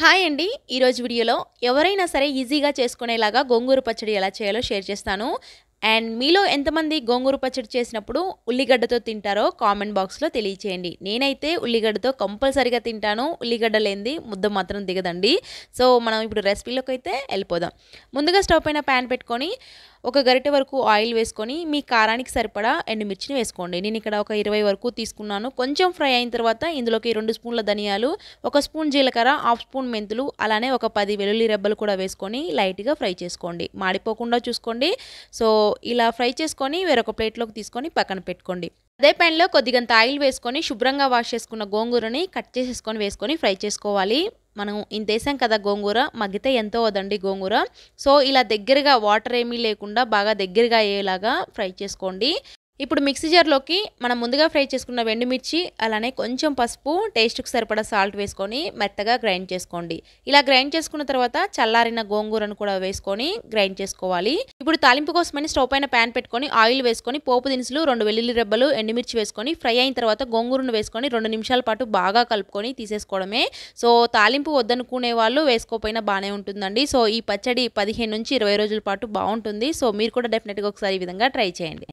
hi అండి ఈరోజు వీడియోలో ఎవరైనా సరే ఈజీగా చేసుకునేలాగా గోంగూర పచ్చడి ఎలా చేయాలో షేర్ చేస్తాను అండ్ మీలో ఎంతమంది గోంగూర పచ్చడి చేసినప్పుడు ఉల్లిగడ్డతో తింటారో కామెంట్ బాక్స్లో తెలియచేయండి నేనైతే ఉల్లిగడ్డతో కంపల్సరీగా తింటాను ఉల్లిగడ్డ లేనిది ముద్ద మాత్రం దిగదండి సో మనం ఇప్పుడు రెసిపీలోకి అయితే వెళ్ళిపోదాం ముందుగా స్టవ్ పైన ప్యాన్ పెట్టుకొని ఒక గరిటె వరకు ఆయిల్ వేసుకొని మీ కారానికి సరిపడా ఎండుమిర్చిని వేసుకోండి నేను ఇక్కడ ఒక ఇరవై వరకు తీసుకున్నాను కొంచెం ఫ్రై అయిన తర్వాత ఇందులోకి రెండు స్పూన్ల ధనియాలు ఒక స్పూన్ జీలకర్ర హాఫ్ స్పూన్ మెంతులు అలానే ఒక పది వెల్లుల్లి రెబ్బలు కూడా వేసుకొని లైట్గా ఫ్రై చేసుకోండి మాడిపోకుండా చూసుకోండి సో ఇలా ఫ్రై చేసుకొని వేరొక ప్లేట్లోకి తీసుకొని పక్కన పెట్టుకోండి అదే ప్యాన్లో కొద్దిగంత ఆయిల్ వేసుకొని శుభ్రంగా వాష్ చేసుకున్న గోంగూరని కట్ చేసేసుకొని వేసుకొని ఫ్రై చేసుకోవాలి మనం ఇంతేసాం కదా గోంగూర మగ్గితే ఎంతో వదండి గోంగూర సో ఇలా దగ్గరగా వాటర్ ఏమీ లేకుండా బాగా దగ్గరగా అయ్యేలాగా ఫ్రై చేసుకోండి ఇప్పుడు మిక్సీ జార్లోకి మనం ముందుగా ఫ్రై చేసుకున్న వెండిమిర్చి అలానే కొంచెం పసుపు టేస్ట్కి సరిపడా సాల్ట్ వేసుకొని మెత్తగా గ్రైండ్ చేసుకోండి ఇలా గ్రైండ్ చేసుకున్న తర్వాత చల్లారిన గోంగూరను కూడా వేసుకొని గ్రైండ్ చేసుకోవాలి ఇప్పుడు తాలింపు కోసమని స్టవ్ పైన ప్యాన్ పెట్టుకొని ఆయిల్ వేసుకొని పోపు దినుసులు రెండు వెల్లుల్లి రెబ్బలు ఎండుమిర్చి వేసుకొని ఫ్రై అయిన తర్వాత గోంగూరను వేసుకొని రెండు నిమిషాల పాటు బాగా కలుపుకొని తీసేసుకోవడమే సో తాలింపు వద్దనుకునే వాళ్ళు వేసుకోపోయినా బాగానే ఉంటుందండి సో ఈ పచ్చడి పదిహేను నుంచి ఇరవై రోజుల పాటు బాగుంటుంది సో మీరు కూడా డెఫినెట్గా ఒకసారి ఈ విధంగా ట్రై చేయండి